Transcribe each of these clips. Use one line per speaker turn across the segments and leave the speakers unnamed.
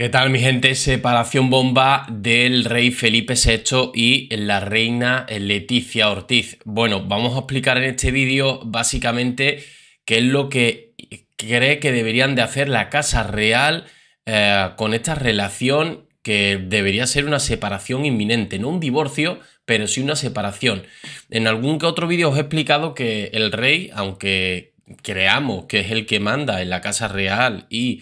¿Qué tal mi gente? Separación bomba del rey Felipe VI y la reina Leticia Ortiz. Bueno, vamos a explicar en este vídeo básicamente qué es lo que cree que deberían de hacer la Casa Real eh, con esta relación que debería ser una separación inminente, no un divorcio, pero sí una separación. En algún que otro vídeo os he explicado que el rey, aunque creamos que es el que manda en la Casa Real y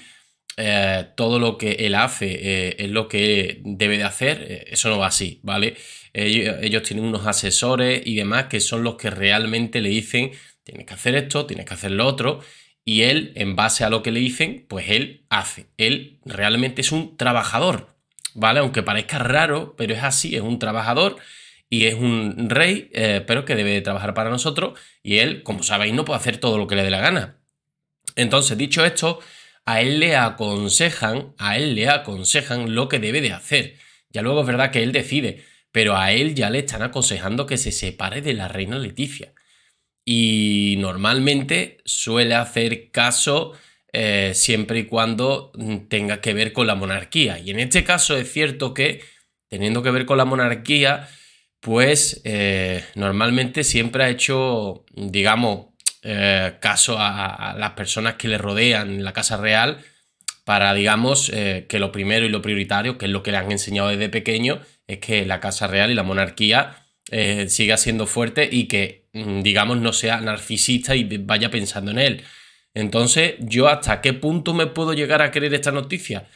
eh, todo lo que él hace eh, es lo que debe de hacer, eh, eso no va así, ¿vale? Ellos, tienen unos asesores y demás que son los que realmente le dicen, tienes que hacer esto, tienes que hacer lo otro, y él, en base a lo que le dicen, pues él hace, él realmente es un trabajador, ¿vale? Aunque parezca raro, pero es así, es un trabajador y es un rey, pero que debe de trabajar para nosotros, y él, como sabéis, no puede hacer todo lo que le dé la gana. Entonces, dicho esto, a él le aconsejan, a él le aconsejan lo que debe de hacer. Ya luego es verdad que él decide, pero a él ya le están aconsejando que se separe de la reina Leticia. Y normalmente suele hacer caso eh, siempre y cuando tenga que ver con la monarquía. Y en este caso es cierto que, teniendo que ver con la monarquía, pues eh, normalmente siempre ha hecho, digamos, eh, caso a, las personas que le rodean la Casa Real para, digamos, eh, que lo primero y lo prioritario, que es lo que le han enseñado desde pequeño, es que la Casa Real y la monarquía eh, siga siendo fuerte y que, mm, digamos, no sea narcisista y vaya pensando en él. Entonces, yo hasta qué punto me puedo llegar a creer esta noticia.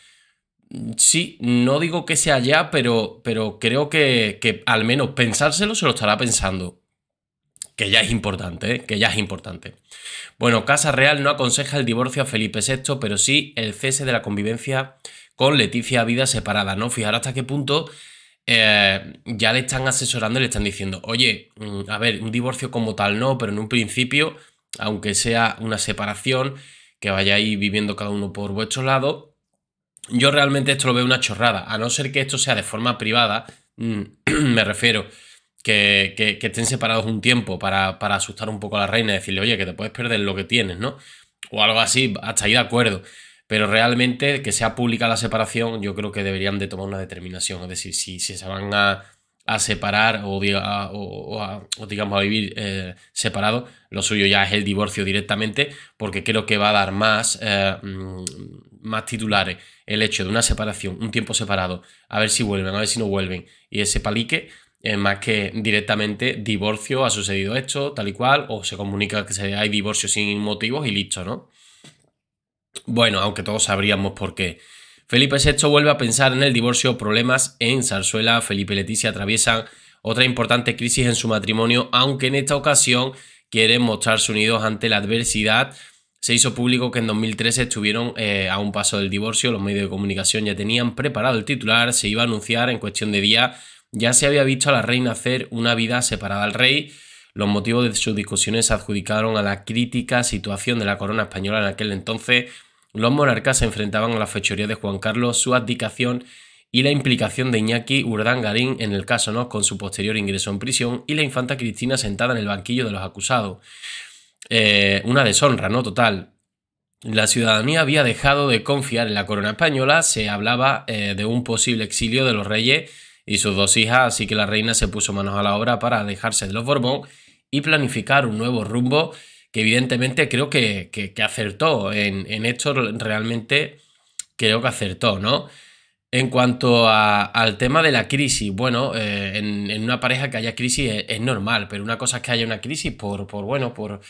Sí, no digo que sea ya, pero, pero creo que, que al menos pensárselo se lo estará pensando que ya es importante, ¿eh? que ya es importante. Bueno, Casa Real no aconseja el divorcio a Felipe VI, pero sí el cese de la convivencia con Leticia vida separada, ¿no? Fijar hasta qué punto eh, ya le están asesorando y le están diciendo, oye, mm, a ver, un divorcio como tal no, pero en un principio, aunque sea una separación, que vayáis viviendo cada uno por vuestro lado, yo realmente esto lo veo una chorrada, a no ser que esto sea de forma privada, mm, me refiero que, estén separados un tiempo para, asustar un poco a la reina y decirle, oye, que te puedes perder lo que tienes, ¿no? O algo así, hasta ahí de acuerdo. Pero realmente que sea pública la separación, yo creo que deberían de tomar una determinación. Es decir, si, si se van a, a separar o, o, digamos a vivir eh, Separados, lo suyo ya es el divorcio directamente, porque creo que va a dar más, eh, mm, más titulares el hecho de una separación, un tiempo separado, a ver si vuelven, a ver si no vuelven, y ese palique más que directamente divorcio, ha sucedido esto, tal y cual, o se comunica que se, hay divorcio sin motivos y listo, ¿no? Bueno, aunque todos sabríamos por qué. Felipe VI vuelve a pensar en el divorcio, problemas en Zarzuela, Felipe y Leticia atraviesan otra importante crisis en su matrimonio, aunque en esta ocasión quieren mostrarse unidos ante la adversidad. Se hizo público que en 2013 estuvieron eh, a un paso del divorcio, los medios de comunicación ya tenían preparado el titular, se iba a anunciar en cuestión de días ya se había visto a la reina hacer una vida separada al rey. Los motivos de sus discusiones se adjudicaron a la crítica situación de la corona española en aquel entonces. Los monarcas se enfrentaban a la fechoría de Juan Carlos, su abdicación y la implicación de Iñaki Urdangarín en el caso ¿no? con su posterior ingreso en prisión y la infanta Cristina sentada en el banquillo de los acusados. Eh, una deshonra, ¿no? Total. La ciudadanía había dejado de confiar en la corona española, se hablaba eh, de un posible exilio de los reyes y sus dos hijas, así que la reina se puso manos a la obra para alejarse de los Borbón y planificar un nuevo rumbo que evidentemente creo que, acertó. En, en, esto realmente creo que acertó, ¿no? En cuanto al tema de la crisis, bueno, eh, en, una pareja que haya crisis es, normal, pero una cosa es que haya una crisis por, por bueno, por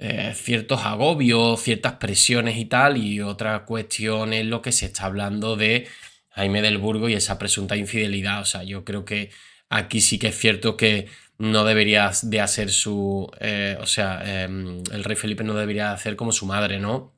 eh, ciertos agobios, ciertas presiones y tal, y otra cuestión es lo que se está hablando de Jaime del Burgo y esa presunta infidelidad. O sea, yo creo que aquí sí que es cierto que no debería de hacer su... Eh, o sea, em, el rey Felipe no debería hacer como su madre, ¿no?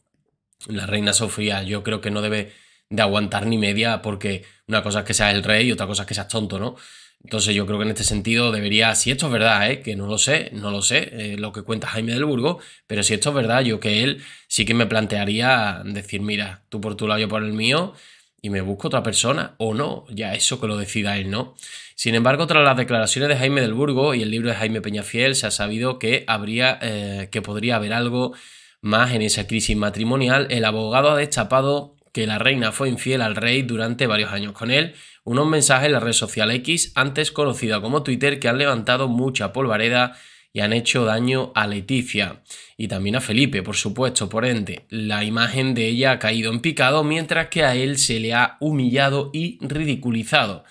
La reina Sofía, yo creo que no debe de aguantar ni media porque una cosa es que seas el rey y otra cosa es que seas tonto, ¿no? Entonces yo creo que en este sentido debería, si esto es verdad, ¿eh? que no lo sé, no lo sé, eh, lo que cuenta Jaime del Burgo, pero si esto es verdad, yo que él sí que me plantearía decir, mira, tú por tu lado, yo por el mío, y me busco otra persona o no, ya eso que lo decida él, ¿no? Sin embargo, tras las declaraciones de Jaime del Burgo y el libro de Jaime Peñafiel, se ha sabido que habría, eh, que podría haber algo más en esa crisis matrimonial. El abogado ha destapado que la reina fue infiel al rey durante varios años con él, unos mensajes en la red social X, antes conocida como Twitter, que han levantado mucha polvareda y han hecho daño a Leticia y también a Felipe, por supuesto, por ende. La imagen de ella ha caído en picado mientras que a él se le ha humillado y ridiculizado.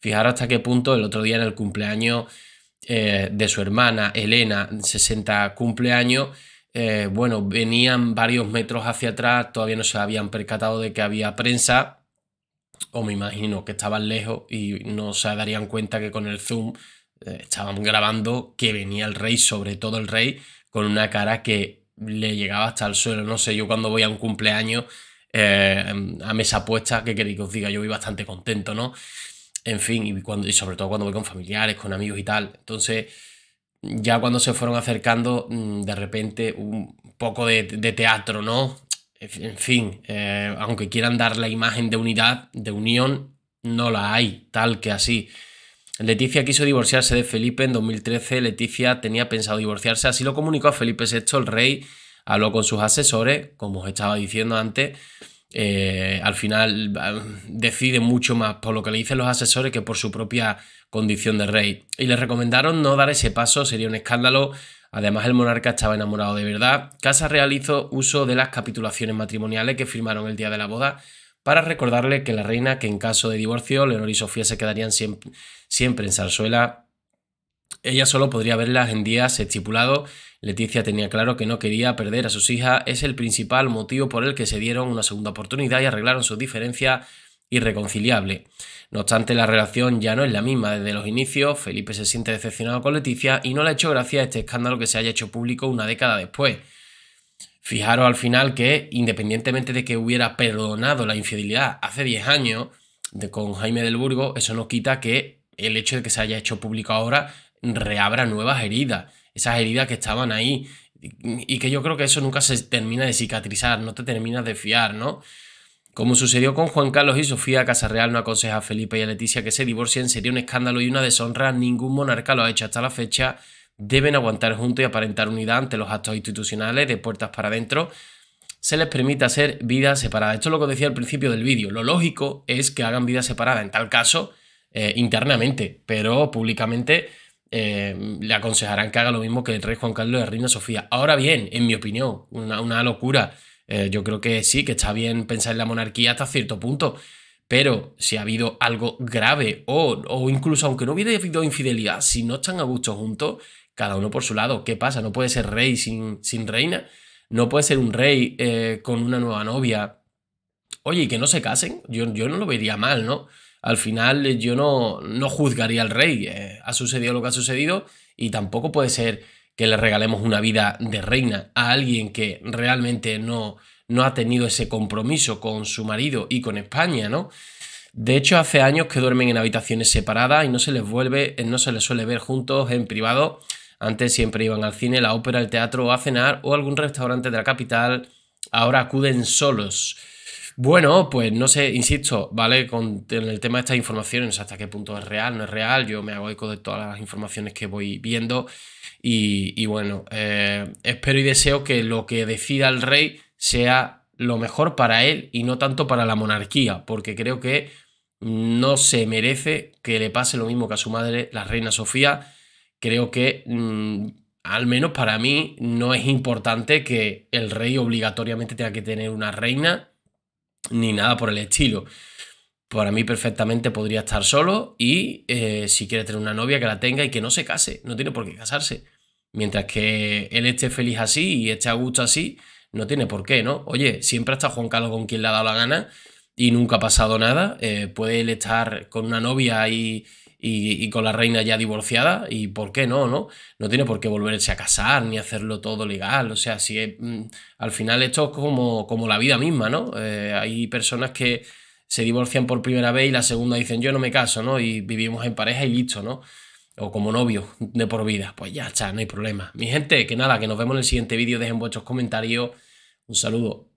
Fijar hasta qué punto el otro día en el cumpleaños eh, de su hermana Elena, 60 cumpleaños, eh, bueno, venían varios metros hacia atrás, todavía no se habían percatado de que había prensa, o me imagino que estaban lejos y no se darían cuenta que con el zoom eh, estaban grabando que venía el rey, sobre todo el rey, con una cara que le llegaba hasta el suelo. No sé, yo cuando voy a un cumpleaños eh, a mesa puesta, ¿qué queréis que os diga? Yo voy bastante contento, ¿no? En fin, y, cuando, sobre todo cuando voy con familiares, con amigos y tal. Entonces, ya cuando se fueron acercando, mm, de repente un poco de, teatro, ¿no? En fin, eh, aunque quieran dar la imagen de unidad, de unión, no la hay, tal que así. Leticia quiso divorciarse de Felipe en 2013. Leticia tenía pensado divorciarse, así lo comunicó a Felipe VI el rey. Habló con sus asesores, como os estaba diciendo antes. Eh, al final ah, decide mucho más por lo que le dicen los asesores que por su propia condición de rey. Y le recomendaron no dar ese paso, sería un escándalo. Además, el monarca estaba enamorado de verdad. Casa realizó uso de las capitulaciones matrimoniales que firmaron el día de la boda para recordarle que la reina, que en caso de divorcio, Leonor y Sofía se quedarían siempre, en Zarzuela, ella solo podría verlas en días estipulados. Leticia tenía claro que no quería perder a sus hijas, es el principal motivo por el que se dieron una segunda oportunidad y arreglaron su diferencia irreconciliable. No obstante, la relación ya no es la misma desde los inicios, Felipe se siente decepcionado con Leticia y no le ha hecho gracia este escándalo que se haya hecho público una década después. Fijaros al final que, independientemente de que hubiera perdonado la infidelidad hace 10 años de, con Jaime del Burgo, eso no quita que el hecho de que se haya hecho público ahora reabra nuevas heridas, esas heridas que estaban ahí y que yo creo que eso nunca se termina de cicatrizar, no te termina de fiar, ¿no? Como sucedió con Juan Carlos y Sofía, Casarreal no aconseja a Felipe y a Leticia que se divorcien, sería un escándalo y una deshonra, ningún monarca lo ha hecho hasta la fecha deben aguantar juntos y aparentar unidad ante los actos institucionales de puertas para adentro, se les permita hacer vida separada. Esto es lo que decía al principio del vídeo. Lo lógico es que hagan vida separada, en tal caso, eh, internamente, pero públicamente eh, le aconsejarán que haga lo mismo que el rey Juan Carlos de Reina Sofía. Ahora bien, en mi opinión, una, locura. Eh, yo creo que sí, que está bien pensar en la monarquía hasta cierto punto. Pero si ha habido algo grave o, o, incluso aunque no hubiera habido infidelidad, si no están a gusto juntos, cada uno por su lado. ¿Qué pasa? No puede ser rey sin, sin reina. No puede ser un rey eh, con una nueva novia. Oye, y que no se casen, yo, no lo vería mal, ¿no? Al final eh, yo no, no juzgaría al rey. Eh, ha sucedido lo que ha sucedido y tampoco puede ser que le regalemos una vida de reina a alguien que realmente no, no ha tenido ese compromiso con su marido y con España, ¿no? De hecho, hace años que duermen en habitaciones separadas y no se les vuelve, no se les suele ver juntos en privado antes siempre iban al cine, la ópera, el teatro o a cenar o a algún restaurante de la capital. Ahora acuden solos. Bueno, pues no sé, insisto, ¿vale? Con el tema de estas informaciones, hasta qué punto es real, no es real, yo me hago eco de todas las informaciones que voy viendo y, bueno, eh, espero y deseo que lo que decida el rey sea lo mejor para él y no tanto para la monarquía, porque creo que no se merece que le pase lo mismo que a su madre, la reina Sofía, creo que mm, al menos para mí no es importante que el rey obligatoriamente tenga que tener una reina ni nada por el estilo. Para mí perfectamente podría estar solo y eh, si quiere tener una novia que la tenga y que no se case, no tiene por qué casarse. Mientras que él esté feliz así y esté a gusto así, no tiene por qué, ¿no? Oye, siempre está Juan Carlos con quien le ha dado la gana y nunca ha pasado nada. Eh, puede él estar con una novia y, y, con la reina ya divorciada, y por qué no, ¿no? No tiene por qué volverse a casar ni hacerlo todo legal, o sea, si mm, al final esto es como, como la vida misma, ¿no? Eh, hay personas que se divorcian por primera vez y la segunda dicen yo no me caso, ¿no? Y vivimos en pareja y listo, ¿no? O como novio, de por vida, pues ya está, no hay problema. Mi gente, que nada, que nos vemos en el siguiente vídeo, dejen vuestros comentarios, un saludo.